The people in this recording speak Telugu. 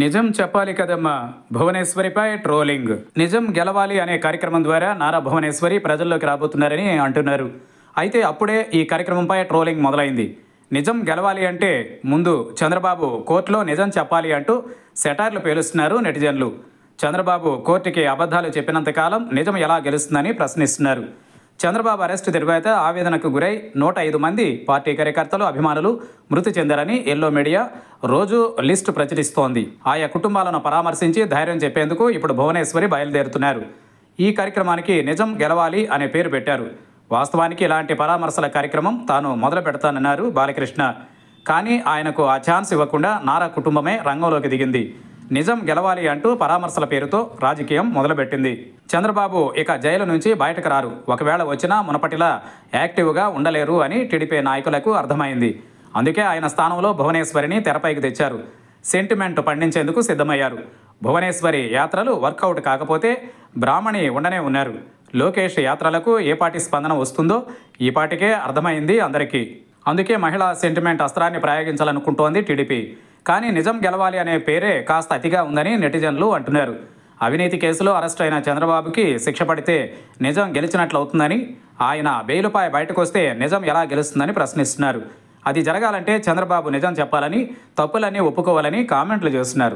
నిజం చెప్పాలి కదమ్మా భువనేశ్వరిపై ట్రోలింగ్ నిజం గెలవాలి అనే కార్యక్రమం ద్వారా నారా భువనేశ్వరి ప్రజల్లోకి రాబోతున్నారని అంటున్నారు అయితే అప్పుడే ఈ కార్యక్రమంపై ట్రోలింగ్ మొదలైంది నిజం గెలవాలి అంటే ముందు చంద్రబాబు కోర్టులో నిజం చెప్పాలి అంటూ సెటార్లు పేలుస్తున్నారు నెటిజన్లు చంద్రబాబు కోర్టుకి అబద్ధాలు చెప్పినంతకాలం నిజం ఎలా గెలుస్తుందని ప్రశ్నిస్తున్నారు చంద్రబాబు అరెస్టు తర్వాత ఆవేదనకు గురై నూట ఐదు మంది పార్టీ కార్యకర్తలు అభిమానులు మృతి చెందారని ఎల్లో మీడియా రోజు లిస్టు ప్రచురిస్తోంది ఆయా కుటుంబాలను పరామర్శించి ధైర్యం చెప్పేందుకు ఇప్పుడు భువనేశ్వరి బయలుదేరుతున్నారు ఈ కార్యక్రమానికి నిజం గెలవాలి అనే పేరు పెట్టారు వాస్తవానికి ఇలాంటి పరామర్శల కార్యక్రమం తాను మొదలు పెడతానన్నారు బాలకృష్ణ కానీ ఆయనకు ఆ ఛాన్స్ ఇవ్వకుండా నారా కుటుంబమే రంగంలోకి దిగింది నిజం గెలవాలి అంటూ పరామర్శల పేరుతో రాజకీయం మొదలుపెట్టింది చంద్రబాబు ఇక జైలు నుంచి బయటకు రారు ఒకవేళ వచ్చినా మునపటిలా యాక్టివ్గా ఉండలేరు అని టీడీపీ నాయకులకు అర్థమైంది అందుకే ఆయన స్థానంలో భువనేశ్వరిని తెరపైకి తెచ్చారు సెంటిమెంట్ పండించేందుకు సిద్ధమయ్యారు భువనేశ్వరి యాత్రలు వర్కౌట్ కాకపోతే బ్రాహ్మణి ఉండనే ఉన్నారు లోకేష్ యాత్రలకు ఏ పాటి స్పందన వస్తుందో ఈ పాటికే అర్థమైంది అందరికీ అందుకే మహిళా సెంటిమెంట్ అస్త్రాన్ని ప్రయోగించాలనుకుంటోంది టీడీపీ కానీ నిజం గెలవాలి అనే పేరే కాస్త అతిగా ఉందని నెటిజన్లు అంటున్నారు అవినీతి కేసులో అరెస్ట్ అయిన చంద్రబాబుకి శిక్ష పడితే నిజం గెలిచినట్లవుతుందని ఆయన బెయిలుపాయ బయటకు వస్తే నిజం ఎలా గెలుస్తుందని ప్రశ్నిస్తున్నారు అది జరగాలంటే చంద్రబాబు నిజం చెప్పాలని తప్పులన్నీ ఒప్పుకోవాలని కామెంట్లు చేస్తున్నారు